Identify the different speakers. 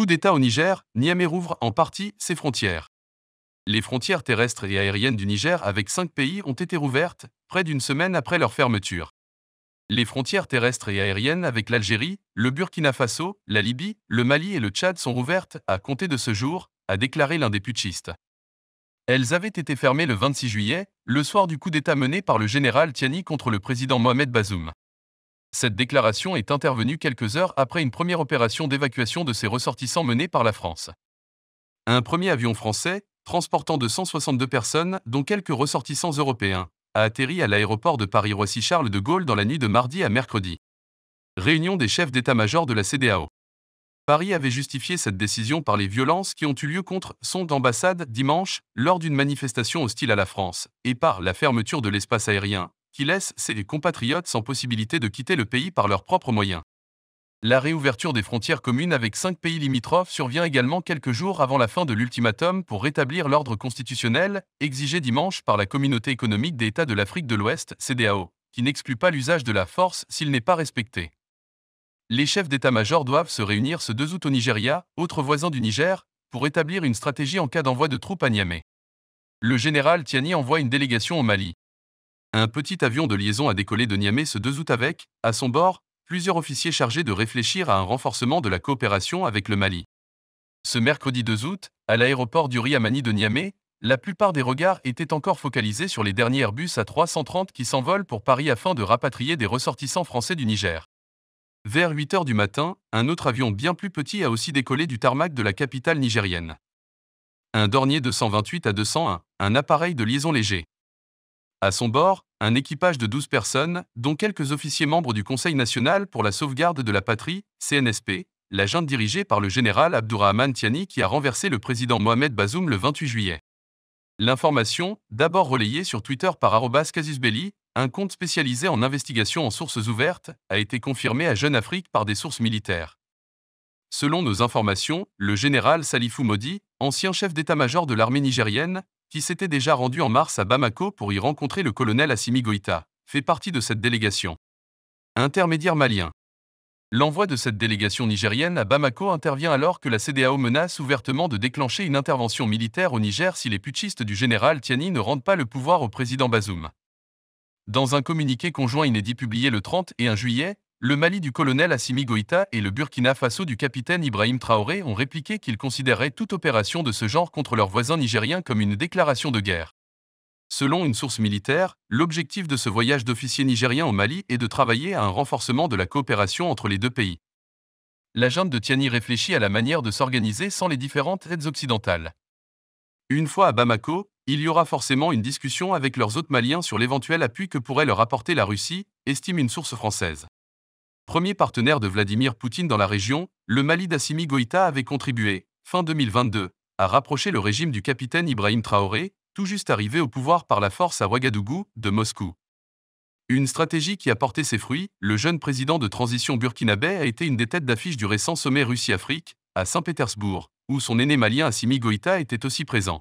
Speaker 1: Coup d'État au Niger, Niamey rouvre en partie ses frontières. Les frontières terrestres et aériennes du Niger avec cinq pays ont été rouvertes, près d'une semaine après leur fermeture. Les frontières terrestres et aériennes avec l'Algérie, le Burkina Faso, la Libye, le Mali et le Tchad sont rouvertes à compter de ce jour, a déclaré l'un des putschistes. Elles avaient été fermées le 26 juillet, le soir du coup d'État mené par le général Tiani contre le président Mohamed Bazoum. Cette déclaration est intervenue quelques heures après une première opération d'évacuation de ses ressortissants menée par la France. Un premier avion français, transportant 262 personnes, dont quelques ressortissants européens, a atterri à l'aéroport de Paris-Roissy Charles de Gaulle dans la nuit de mardi à mercredi. Réunion des chefs d'état-major de la CDAO. Paris avait justifié cette décision par les violences qui ont eu lieu contre son ambassade dimanche lors d'une manifestation hostile à la France et par la fermeture de l'espace aérien, qui laisse ses compatriotes sans possibilité de quitter le pays par leurs propres moyens. La réouverture des frontières communes avec cinq pays limitrophes survient également quelques jours avant la fin de l'ultimatum pour rétablir l'ordre constitutionnel, exigé dimanche par la Communauté économique des États de l'Afrique de l'Ouest, CDAO, qui n'exclut pas l'usage de la force s'il n'est pas respecté. Les chefs d'état-major doivent se réunir ce 2 août au Nigeria, autre voisin du Niger, pour établir une stratégie en cas d'envoi de troupes à Niamey. Le général Tiani envoie une délégation au Mali. Un petit avion de liaison a décollé de Niamey ce 2 août avec, à son bord, plusieurs officiers chargés de réfléchir à un renforcement de la coopération avec le Mali. Ce mercredi 2 août, à l'aéroport du Riamani de Niamey, la plupart des regards étaient encore focalisés sur les derniers bus A330 qui s'envolent pour Paris afin de rapatrier des ressortissants français du Niger. Vers 8 heures du matin, un autre avion bien plus petit a aussi décollé du tarmac de la capitale nigérienne. Un Dornier 228 à 201, un appareil de liaison léger. À son bord, un équipage de 12 personnes, dont quelques officiers membres du Conseil national pour la sauvegarde de la patrie, CNSP, la junte dirigée par le général Abdourahmane Tiani qui a renversé le président Mohamed Bazoum le 28 juillet. L'information, d'abord relayée sur Twitter par belli un compte spécialisé en investigation en sources ouvertes, a été confirmée à Jeune Afrique par des sources militaires. Selon nos informations, le général Salifou Modi, ancien chef d'état-major de l'armée nigérienne, qui s'était déjà rendu en mars à Bamako pour y rencontrer le colonel Assimi Goïta, fait partie de cette délégation. Intermédiaire malien. L'envoi de cette délégation nigérienne à Bamako intervient alors que la CDAO menace ouvertement de déclencher une intervention militaire au Niger si les putschistes du général Tiani ne rendent pas le pouvoir au président Bazoum. Dans un communiqué conjoint inédit publié le 30 et 1 juillet, le Mali du colonel Assimi Goïta et le Burkina Faso du capitaine Ibrahim Traoré ont répliqué qu'ils considéraient toute opération de ce genre contre leurs voisins nigériens comme une déclaration de guerre. Selon une source militaire, l'objectif de ce voyage d'officiers nigériens au Mali est de travailler à un renforcement de la coopération entre les deux pays. La junte de Tiani réfléchit à la manière de s'organiser sans les différentes aides occidentales. Une fois à Bamako, il y aura forcément une discussion avec leurs hôtes maliens sur l'éventuel appui que pourrait leur apporter la Russie, estime une source française premier partenaire de Vladimir Poutine dans la région, le Mali d'Assimi Goïta avait contribué, fin 2022, à rapprocher le régime du capitaine Ibrahim Traoré, tout juste arrivé au pouvoir par la force à Ouagadougou, de Moscou. Une stratégie qui a porté ses fruits, le jeune président de transition burkinabé a été une des têtes d'affiche du récent sommet Russie-Afrique, à Saint-Pétersbourg, où son aîné malien Assimi Goïta était aussi présent.